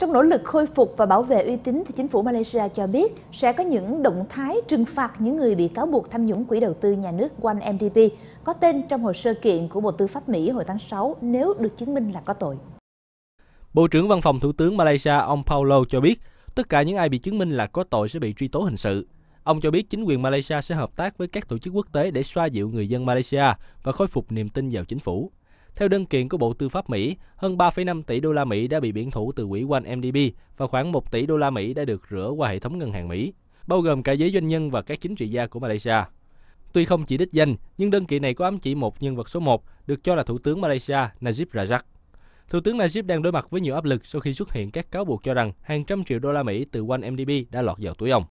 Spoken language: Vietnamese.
Trong nỗ lực khôi phục và bảo vệ uy tín thì chính phủ Malaysia cho biết sẽ có những động thái trừng phạt những người bị cáo buộc tham nhũng quỹ đầu tư nhà nước One MDB có tên trong hồ sơ kiện của Bộ Tư pháp Mỹ hồi tháng 6 nếu được chứng minh là có tội. Bộ trưởng Văn phòng Thủ tướng Malaysia ông Paulo cho biết tất cả những ai bị chứng minh là có tội sẽ bị truy tố hình sự. Ông cho biết chính quyền Malaysia sẽ hợp tác với các tổ chức quốc tế để xoa dịu người dân Malaysia và khôi phục niềm tin vào chính phủ. Theo đơn kiện của Bộ Tư pháp Mỹ, hơn 3,5 tỷ đô la Mỹ đã bị biển thủ từ quỹ quanh MDB và khoảng 1 tỷ đô la Mỹ đã được rửa qua hệ thống ngân hàng Mỹ, bao gồm cả giới doanh nhân và các chính trị gia của Malaysia. Tuy không chỉ đích danh, nhưng đơn kiện này có ám chỉ một nhân vật số 1 được cho là Thủ tướng Malaysia Najib Rajak. Thủ tướng Najib đang đối mặt với nhiều áp lực sau khi xuất hiện các cáo buộc cho rằng hàng trăm triệu đô la Mỹ từ quanh MDB đã lọt vào túi ông.